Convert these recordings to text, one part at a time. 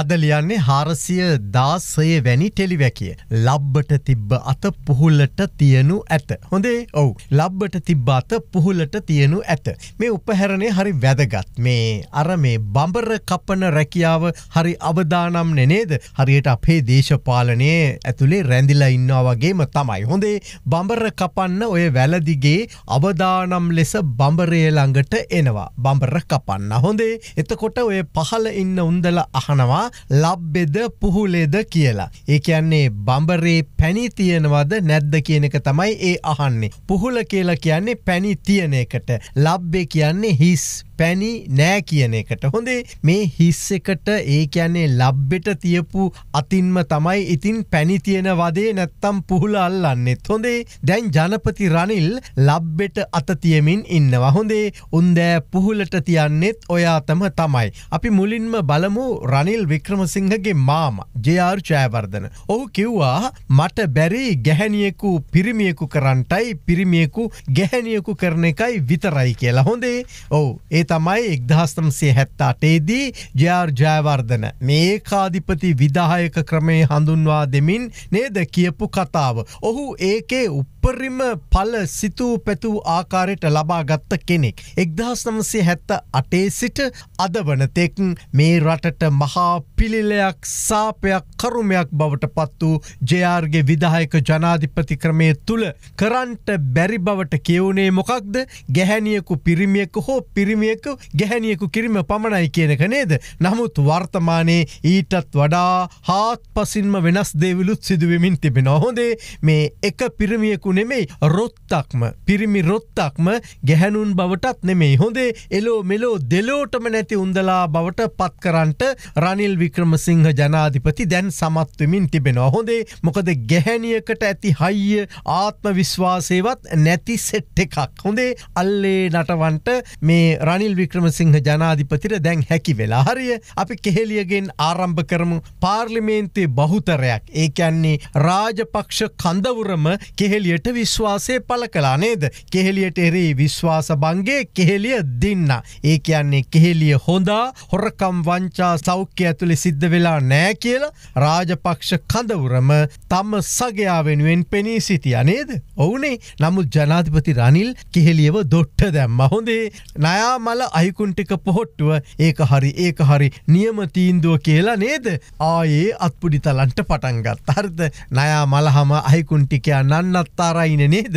අද ලියන්නේ හාරසිය දාසය වැනි ටෙලිවැකිය. ලබ්බට තිබ්බ අත පුහුල්ලට තියනු ඇත. හොඳේ ඔවු ලබ්බට තිබ්බ අත පුහුල්ලට තියනු ඇත. මේ උපහැරණය හරි වැදගත් මේ අර මේ බඹර කපන රැකියාව හරි අවදානම් නෙනේද හරියට අපේ දේශපාලනය ඇතුළේ රැඳිලා ඉන්නවා වගේම තමයි. හොඳේ බඹර කපන්න ඔය වැලදිගේ අවදානම් ලෙස බඹරය ළඟට එනවා. බඹර කපන්න හොඳේ එතකොට ඔය පහල ඉන්න උන්දල අහනවා තියෙනවා ලබ්බෙද පුහුලෙද කියලා. ඒ කියන්නේ බඹරේ පැණි තියෙනවද නැද්ද කියන එක තමයි ඒ අහන්නේ. පුහුල කියලා කියන්නේ පැණි තියෙන එකට. ලබ්බේ කියන්නේ හිස් පැණි නෑ කියන එකට හොඳේ මේ හිස් එකට ඒ කියන්නේ ලබ්බෙට තියපු අතින්ම තමයි ඉතින් පැණි තියෙන වදේ නැත්තම් පුහුල අල්ලන්නෙත් හොඳේ දැන් ජනපති රනිල් ලබ්බෙට අත තියමින් ඉන්නවා හොඳේ උන්දෑ පුහුලට තියන්නෙත් ඔයාතම තමයි අපි මුලින්ම බලමු රනිල් වික්‍රමසිංහගේ මාම ජයාර් ජයවර්ධන ඔහු කිව්වා මට බැරි ගැහැනියෙකු පිරිමියෙකු කරන්ටයි පිරිමියෙකු ගැහැනියෙකු කරන එකයි විතරයි කියලා හොඳේ ඔවු ඒ ඒ තමයි එක්දහස්තම්සේ හැත්තාටේදී ජයාර් ජයවර්ධන මේ කාධිපති විදාහයක ක්‍රමේ හඳුන්වා දෙමින් නේද කියපු කතාව. ඔහු ඒකේ උපරිම පල සිතූ පැතුූ ආකාරයට ලබා ගත්ත කෙනෙක්. එක්දහස්නමසේ හැත්ත අටේ සිට අද වනතෙක් මේ රටට මහා පිළිලයක් සාපයක් කරුමයක් බවට පත් වූ ජයාර්ගේ විදාහයක ජනාධිපති ක්‍රමය තුළ කරන්ට බැරි බවට කියවුණේ මොකක්ද ගැහැනියකු පිරිමියෙකු හෝ පිරිමිය ගෑණියෙක්ක ගැහැනියෙකු කිරීම පමණයි කියනක නේද. නමුත් වර්තමානයේ ඊටත් වඩා හාත් පසින්ම වෙනස් දේවිලුත් සිදුවමින් තිබෙන හොදේ මේ එක පිරිමියෙකු නෙමෙයි රොත්තක්ම පිරිමි රොත්තක්ම ගැහැනුන් බවටත් නෙමෙයි හොඳේ එලෝ මෙලෝ දෙලෝටම නැති උන්දලා බවට පත්කරන්ට රනිල් වික්‍රමසිංහ ජනාධිපති දැන් සමත්වමින් තිබෙන හොඳේ මොකද ගැහැනියකට ඇති හයිය ආත්ම විශ්වාසේවත් නැති සෙට් එකක් හොඳේ අල්ලේ නටවන්ට මේ රනි රනිල් වික්‍රමසිංහ ජනාධිපතිර දැන් හැකි වෙලා හරිය අපි කෙහෙලියගෙන් ආරම්භ කරමු පාර්ලිමේන්තේ බහුතරයක් ඒකැන්නේ රාජපක්ෂ කඳවුරම කෙහෙලියට විශ්වාසය පල කලා නේද කෙහෙලියට එරේ විශ්වාස බංගේ කෙහෙලිය දෙන්න ඒ කියන්නේ කෙහෙලිය හොඳා හොරකම් වංචා සෞඛ්‍ය ඇතුළි සිද්ධ වෙලා නෑ කියලා රාජපක්ෂ කඳවුරම තම සගයා වෙනුවෙන් පෙනී සිටිය නේද ඔවුනේ නමුත් ජනාධිපති රනිල් කෙහෙලියව දොට්ට දැම්ම හොඳේ නයාමල් විශාල අයිකුන්ටික පොහොට්ටුව ඒක හරි ඒක හරි නියම තීන්දුව කියලා නේද ආයේ අත්පුඩි තලන්ට පටන්ගත් අර්ද නයා මලහම අයිකුන්ටිකයා නන්නත්තාරයින නේද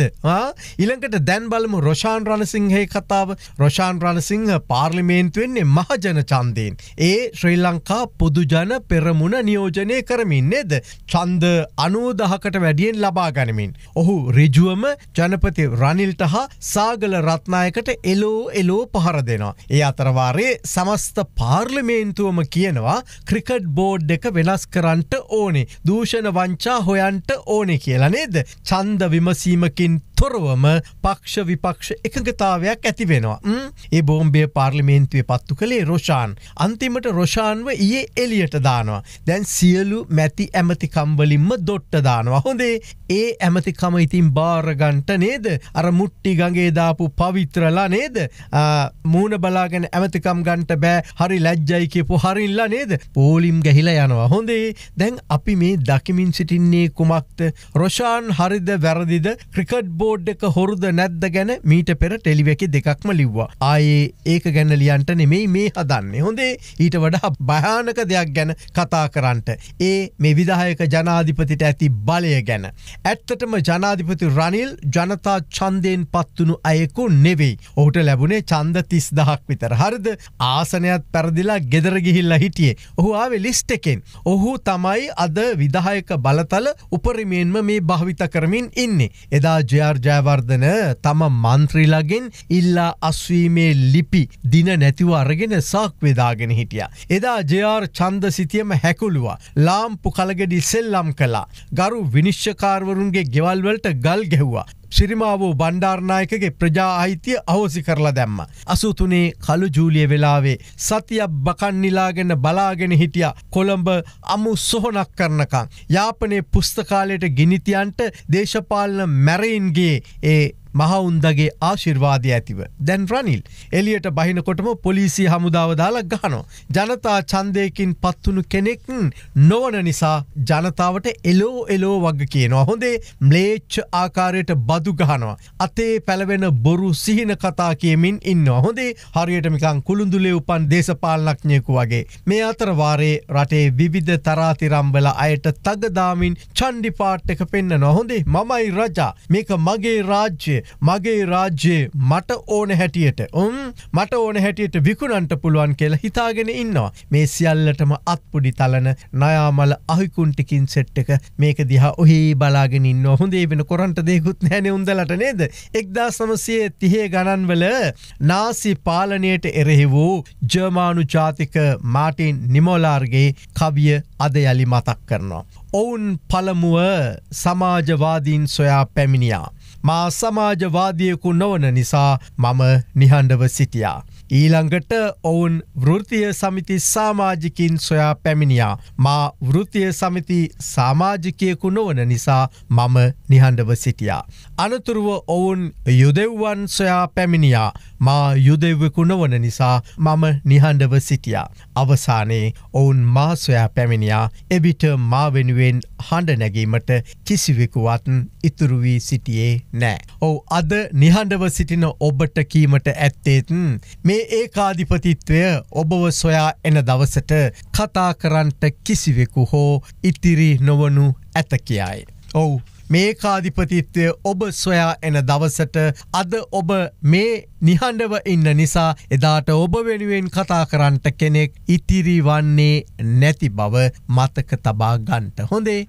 ඉළඟට දැන් බලමු රෝෂාන් රණසිංහය කතාව රෝෂාන් රණසිංහ පාර්ලිමේන්තුවෙන්නේ මහජන චන්දයෙන් ඒ ශ්‍රී ලංකා පොදුජන පෙරමුණ නියෝජනය කරමින් නේද චන්ද අනුවදහකට වැඩියෙන් ලබා ගනිමින් ඔහු රිජුවම ජනපති රනිල්ට හා සාගල රත්නායකට එලෝ එලෝ පහර දෙනවා. ඒ අතරවාරයේ සමස්ත පාර්ලිමේන්තුවම කියනවා ක්‍රිකට් බෝඩ් එක වෙනස් කරන්ට ඕනේ දූෂණ වංචා හොයන්ට ඕනෙ කියලා නේද. චන්ද විමසීමකින් තොරවම පක්ෂ විපක්ෂ එකගතාවයක් ඇතිවෙනවා. ඒ බෝම්බය පාර්ලිමේන්තුවේ පත්තු කළේ රෝෂාන්. අන්තිමට රෝෂාන්ව ඒ එලියට දානවා. දැන් සියලු මැති ඇමතිකම්වලින්ම දොට්ට දානවා. හොඳේ ඒ ඇමතිකම ඉතින් භාරගන්ට නේද අර මුට්ටි ගගේදාපු පවිත්‍රලා නේද මූුණ බලාගෙන ඇමතිකම් ගන්ට බෑ හරි ලැජ්ජයි කියපු හරිල්ලා නේද පෝලිම් ගැහිලා යනවා. හොඳේ දැන් අපි මේ දකිමින් සිටින්නේ කුමක්ත රොෂාන් හරිද වැරදිද ක්‍රිකට් බෝ බෝඩ් එක හොරුද නැද්ද ගැන මීට පෙර ටෙලිවැකි දෙකක්ම ලිව්වා ආයේ ඒක ගැන ලියන්ට නෙමෙයි මේ හදන්නේ හොඳේ ඊට වඩා භයානක දෙයක් ගැන කතා කරන්ට ඒ මේ විදාහයක ජනාධිපතිට ඇති බලය ගැන ඇත්තටම ජනාධිපති රනිල් ජනතා චන්දයෙන් පත්වනු අයෙකු නෙවෙයි ඔහුට ලැබුණේ චන්ද තිස් දහක් විතර හරිද ආසනයත් පැරදිලා ගෙදරගිහිල්ලා හිටියේ ඔහු ආවේ ලිස්ට එකෙන් ඔහු තමයි අද විදාහයක බලතල උපරිමයෙන්ම මේ භාවිත කරමින් ඉන්නේ එදා ජයාර් ජයවර්ධන තම මන්ත්‍රීලගෙන් ඉල්ලා අස්වීමේ ලිපි දින නැතිව අරගෙන සාක්වෙදාගෙන හිටිය. එදා ජයාර් චන්ද සිතියම හැකුළුවා ලාම්පු කලගෙඩි සෙල්ලම් කලා ගරු විනිශ්්‍යකාරවරුන්ගේ ගෙවල්වලට ගල් ගැහ්වා ශිරිමාවෝ බණ්ඩාර්නායකගේ ප්‍රජා අහිතිය අහෝසි කරලා දැම්ම. අසුතුනේ කළු ජූලිය වෙලාවේ සතියක් බකන්නිලාගෙන බලාගෙන හිටිය කොළඹ අමු සොහොනක් කරනකං. යාපනේ පුස්තකාලයට ගිනිතියන්ට දේශපාලන මැරයින්ගේ ඒ මහවුන්දගේ ආශිර්වාදය ඇතිව. දැන් රනිල් එලියට බහිනකොටම පොලිසි හමුදාවදාලක් ගහනෝ. ජනතා චන්දයකින් පත්වුණු කෙනෙක් නොවන නිසා ජනතාවට එලෝ එලෝ වග කියනවා. හොඳේ ම්ලේච්ච ආකාරයට බදු ගහනවා. අතේ පැළවෙන බොරු සිහින කතා කියමින් ඉන්න. හොඳේ හරියටමිකං කුළුඳුලේ උපන් දේශපාලනක්ඥයකු වගේ. මේ අතරවාරයේ රටේ විවිධ තරාතිරම්බල අයට තගදාමින් චන්ඩිපාට්ටක පෙන්න්න නොහොඳේ මමයි රජා මේක මගේ රාජ්‍ය මගේ රාජ්‍යයේ මට ඕන හැටියට උම් මට ඕන හැටියට විකුණන්ට පුළුවන් කියලා හිතාගෙන ඉන්නවා. මේ සියල්ලටම අත්පුඩි තලන නයාමල අහිකුන්ටිකින් සෙට්ටක මේක දිහා ඔහි බලාගෙනින් ඔහුදේ වෙන කොරන්ට දෙකුත් නැන උන්දලට නේද. එක්දා සමසයේ තිහේ ගණන්වල නාසි පාලනයට එරෙහි වූ ජර්මානු ජාතික මාටින් නිමෝලාර්ගේ කවිය අද යලි මතක් කරනවා. ඔවුන් පළමුුව සමාජවාදීන් සොයා පැමිණියා. මා සමාජවාදියෙකු නොවන නිසා මම නිහඬව සිටියා. ඊළඟට ඔවුන් වෘතිය සමිති සාමාජිකින් සොයා පැමිණියා. මා වෘතිය සමිති සාමාජිකයකු නොවන නිසා මම නිහඬව සිටියා. අනතුරුව ඔවුන් යුදෙව්වන් සොයා පැමිණියා මා යුදෙව්වෙකු නොවන නිසා මම නිහඬව සිටියා. අවසානයේ ඔවුන් මා සොයා පැමිණියා එවිට මා වෙනුවෙන් හඬ නැගීමට කිසිවෙකුවත් ඉතුරු වී සිටියේ නෑ. ඔවු අද නිහඬව සිටින ඔබට කීමට ඇත්තේතුන් මේ මේ ඒකාධිපතිත්වය ඔබව සොයා එන දවසට කතා කරන්ට කිසිවෙකු හෝ ඉතිරි නොවනු ඇත කියයි. ඔවු මේකාධිපතිත්වය ඔබ සොයා එන දවසට අද ඔබ මේ නිහඬව ඉන්න නිසා එදාට ඔබ වෙනුවෙන් කතා කරන්නට කෙනෙක් ඉතිරි වන්නේ නැති බව මතක තබා ගන්ට හොඳේ.